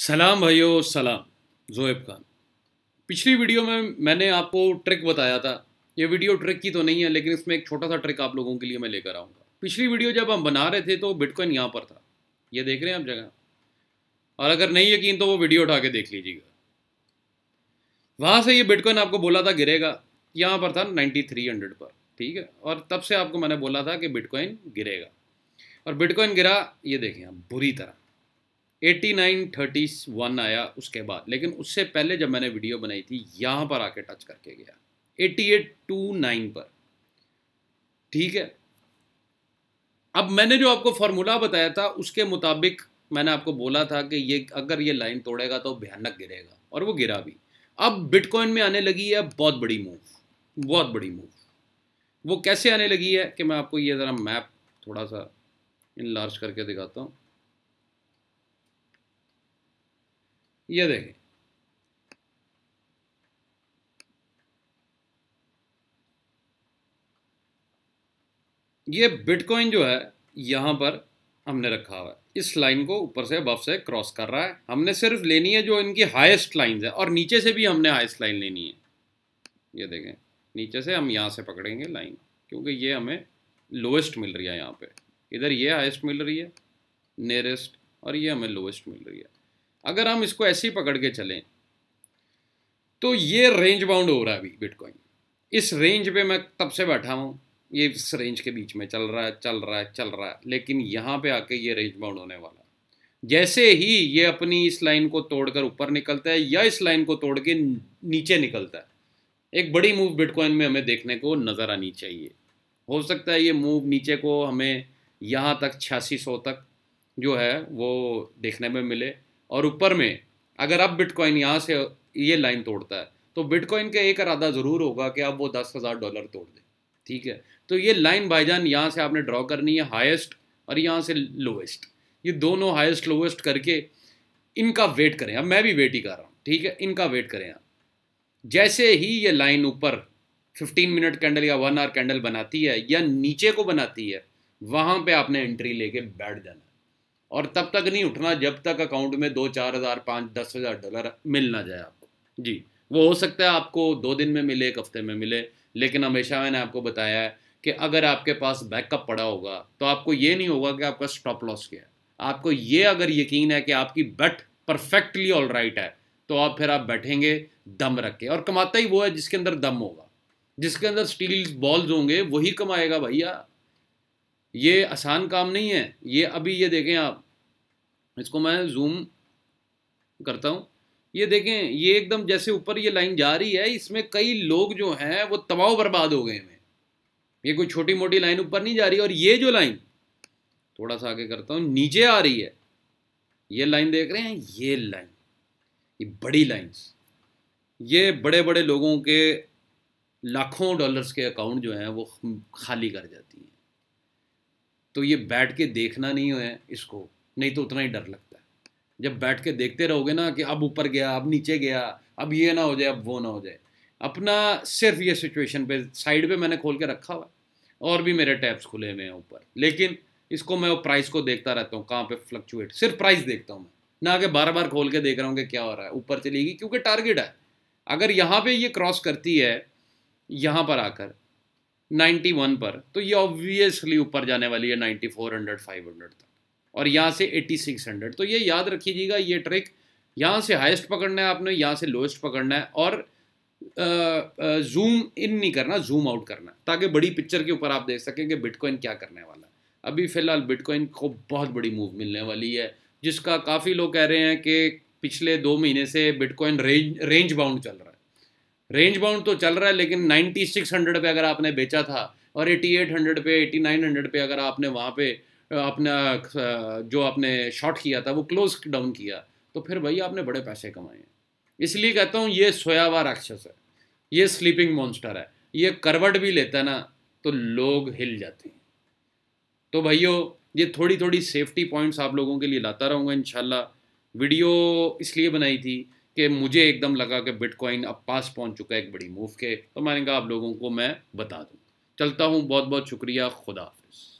सलाम भाइयों सलाम जोएब खान पिछली वीडियो में मैंने आपको ट्रिक बताया था ये वीडियो ट्रिक की तो नहीं है लेकिन इसमें एक छोटा सा ट्रिक आप लोगों के लिए मैं लेकर आऊँगा पिछली वीडियो जब हम बना रहे थे तो बिटकॉइन यहाँ पर था ये देख रहे हैं आप जगह और अगर नहीं यकीन तो वो वीडियो उठा के देख लीजिएगा वहाँ से ये बिटकॉइन आपको बोला था गिरेगा यहाँ पर था नाइन्टी थ्री हंड्रेड पर ठीक है और तब से आपको मैंने बोला था कि बिटकॉइन गिरेगा और बिटकॉइन गिरा ये देखें आप बुरी तरह एटी नाइन थर्टी वन आया उसके बाद लेकिन उससे पहले जब मैंने वीडियो बनाई थी यहाँ पर आके टच करके गया एटी एट टू नाइन पर ठीक है अब मैंने जो आपको फार्मूला बताया था उसके मुताबिक मैंने आपको बोला था कि ये अगर ये लाइन तोड़ेगा तो भयानक गिरेगा और वो गिरा भी अब बिटकॉइन में आने लगी है बहुत बड़ी मूव बहुत बड़ी मूव वो कैसे आने लगी है कि मैं आपको ये ज़रा मैप थोड़ा सा इन करके दिखाता हूँ ये देखें ये बिटकॉइन जो है यहां पर हमने रखा हुआ है इस लाइन को ऊपर से बफ से क्रॉस कर रहा है हमने सिर्फ लेनी है जो इनकी हाईएस्ट लाइन है और नीचे से भी हमने हाईएस्ट लाइन लेनी है ये देखें नीचे से हम यहां से पकड़ेंगे लाइन क्योंकि ये हमें लोएस्ट मिल रही है यहां पे इधर ये हाईएस्ट मिल रही है नियरेस्ट और ये हमें लोएस्ट मिल रही है अगर हम इसको ऐसे ही पकड़ के चलें तो ये रेंज बाउंड हो रहा है अभी बिटकॉइन इस रेंज पे मैं तब से बैठा हूँ ये इस रेंज के बीच में चल रहा है चल रहा है चल रहा है लेकिन यहाँ पे आके ये रेंज बाउंड होने वाला जैसे ही ये अपनी इस लाइन को तोड़कर ऊपर निकलता है या इस लाइन को तोड़ के नीचे निकलता है एक बड़ी मूव बिटकॉइन में हमें देखने को नज़र आनी चाहिए हो सकता है ये मूव नीचे को हमें यहाँ तक छियासी तक जो है वो देखने में मिले और ऊपर में अगर अब बिटकॉइन यहाँ से ये लाइन तोड़ता है तो बिटकॉइन का एक इरादा ज़रूर होगा कि अब वो दस हज़ार डॉलर तोड़ दे ठीक है तो ये लाइन बाईजान यहाँ से आपने ड्रॉ करनी है हाइस्ट और यहाँ से लोएस्ट ये दोनों हाइस्ट लोएस्ट करके इनका वेट करें अब मैं भी वेट ही कर रहा हूँ ठीक है इनका वेट करें आप जैसे ही ये लाइन ऊपर 15 मिनट कैंडल या वन आवर कैंडल बनाती है या नीचे को बनाती है वहाँ पे आपने एंट्री लेके बैठ जाना और तब तक नहीं उठना जब तक अकाउंट में दो चार हज़ार पाँच दस हज़ार डॉलर मिल ना जाए आपको जी वो हो सकता है आपको दो दिन में मिले एक हफ्ते में मिले लेकिन हमेशा मैंने आपको बताया है कि अगर आपके पास बैकअप पड़ा होगा तो आपको ये नहीं होगा कि आपका स्टॉप लॉस क्या है आपको ये अगर यकीन है कि आपकी बैट परफेक्टली ऑल राइट है तो आप फिर आप बैठेंगे दम रख के और कमाता ही वो है जिसके अंदर दम होगा जिसके अंदर स्टील बॉल्स होंगे वही कमाएगा भैया ये आसान काम नहीं है ये अभी ये देखें आप इसको मैं जूम करता हूँ ये देखें ये एकदम जैसे ऊपर ये लाइन जा रही है इसमें कई लोग जो हैं वो तबाह बर्बाद हो गए हैं ये कोई छोटी मोटी लाइन ऊपर नहीं जा रही और ये जो लाइन थोड़ा सा आगे करता हूँ नीचे आ रही है ये लाइन देख रहे हैं ये लाइन ये बड़ी लाइन्स ये बड़े बड़े लोगों के लाखों डॉलर्स के अकाउंट जो हैं वो खाली कर जाती हैं तो ये बैठ के देखना नहीं है इसको नहीं तो उतना ही डर लगता है जब बैठ के देखते रहोगे ना कि अब ऊपर गया अब नीचे गया अब ये ना हो जाए अब वो ना हो जाए अपना सिर्फ ये सिचुएशन पे साइड पे मैंने खोल के रखा हुआ और भी मेरे टैब्स खुले हुए हैं ऊपर लेकिन इसको मैं वो प्राइस को देखता रहता हूँ कहाँ पे फ्लक्चुएट सिर्फ प्राइस देखता हूँ मैं ना आगे बार बार खोल के देख रहा हूँ कि क्या हो रहा है ऊपर चलेगी क्योंकि टारगेट है अगर यहाँ पे ये क्रॉस करती है यहाँ पर आकर 91 पर तो ये ऑब्वियसली ऊपर जाने वाली है 9400 500 तक और यहाँ से 8600 तो ये याद रखीजिएगा ये ट्रिक यहाँ से हाईएस्ट पकड़ना है आपने यहाँ से लोएस्ट पकड़ना है और जूम इन नहीं करना जूम आउट करना ताकि बड़ी पिक्चर के ऊपर आप देख सकें कि बिटकॉइन क्या करने वाला है अभी फ़िलहाल बिटकॉइन को बहुत बड़ी मूव मिलने वाली है जिसका काफ़ी लोग कह रहे हैं कि पिछले दो महीने से बिटकॉइन रेंज रेंज बाउंड चल रहा है रेंज बाउंड तो चल रहा है लेकिन 9600 पे अगर आपने बेचा था और 8800 पे 8900 पे अगर आपने वहाँ पे अपना जो आपने शॉर्ट किया था वो क्लोज डाउन किया तो फिर भाई आपने बड़े पैसे कमाए हैं इसलिए कहता हूँ ये सोयावा राक्षस है ये स्लीपिंग मॉन्स्टर है ये करवट भी लेता है ना तो लोग हिल जाते हैं तो भाइयों ये थोड़ी थोड़ी सेफ्टी पॉइंट्स आप लोगों के लिए लाता रहूँगा इन वीडियो इसलिए बनाई थी कि मुझे एकदम लगा कि बिटकॉइन अब पास पहुंच चुका है एक बड़ी मूव के तो मैंने कहा आप लोगों को मैं बता दूँ चलता हूँ बहुत बहुत शुक्रिया खुदा हाफिज़